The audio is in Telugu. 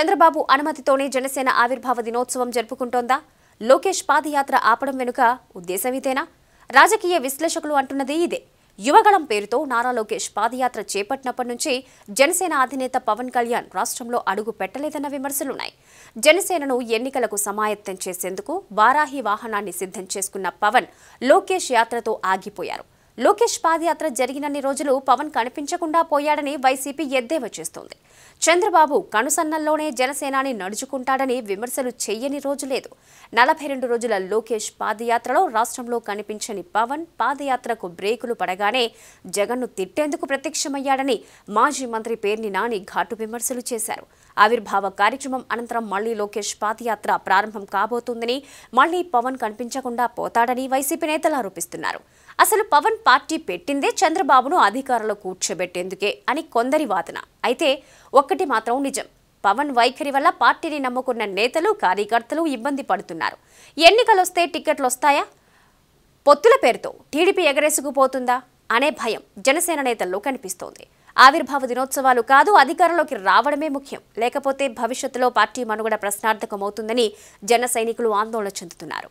చంద్రబాబు అనుమతితోనే జనసేన ఆవిర్భావ దినోత్సవం జరుపుకుంటోందా లోకేష్ పాదయాత్ర ఆపడం వెనుక ఉద్దేశం ఇదేనా రాజకీయ విశ్లేషకులు అంటున్నది ఇదే యువగళం పేరుతో నారా లోకేష్ పాదయాత్ర చేపట్టినప్పటి నుంచి జనసేన అధినేత పవన్ కళ్యాణ్ రాష్ట్రంలో అడుగు పెట్టలేదన్న విమర్శలున్నాయి జనసేనను ఎన్నికలకు సమాయత్తం చేసేందుకు వారాహి వాహనాన్ని సిద్ధం చేసుకున్న పవన్ లోకేష్ యాత్రతో ఆగిపోయారు లోకేష్ పాదయాత్ర జరిగినన్ని రోజులు పవన్ కనిపించకుండా పోయాడని వైసీపీ ఎద్దేవా చేస్తోంది చంద్రబాబు కనుసన్నల్లోనే జనసేనాని నడుచుకుంటాడని విమర్శలు చెయ్యని రోజు లేదు నలభై రెండు రోజుల లోకేష్ పాదయాత్రలో రాష్ట్రంలో కనిపించని పవన్ పాదయాత్రకు బ్రేకులు పడగానే జగన్ను తిట్టేందుకు ప్రత్యక్షమయ్యాడని మాజీ మంత్రి పేర్ని నాని ఘాటు విమర్శలు చేశారు ఆవిర్భావ కార్యక్రమం అనంతరం మళ్లీ లోకేష్ పాదయాత్ర ప్రారంభం కాబోతుందని మళ్లీ పవన్ కనిపించకుండా పోతాడని వైసీపీ నేతలు ఆరోపిస్తున్నారు అసలు పవన్ పార్టీ పెట్టిందే చంద్రబాబును అధికారంలో కూర్చోబెట్టేందుకే అని కొందరి వాదన అయితే ఒక్కటి మాత్రం నిజం పవన్ వైఖరి వల్ల పార్టీని నమ్ముకున్న నేతలు కార్యకర్తలు ఇబ్బంది పడుతున్నారు ఎన్నికలొస్తే టిక్కెట్లు వస్తాయా పొత్తుల పేరుతో టీడీపీ ఎగరేసుకుపోతుందా అనే భయం జనసేన నేతల్లో కనిపిస్తోంది ఆవిర్భావ దినోత్సవాలు కాదు అధికారంలోకి రావడమే ముఖ్యం లేకపోతే భవిష్యత్తులో పార్టీ మనుగడ ప్రశ్నార్థకమవుతుందని జన సైనికులు ఆందోళన చెందుతున్నారు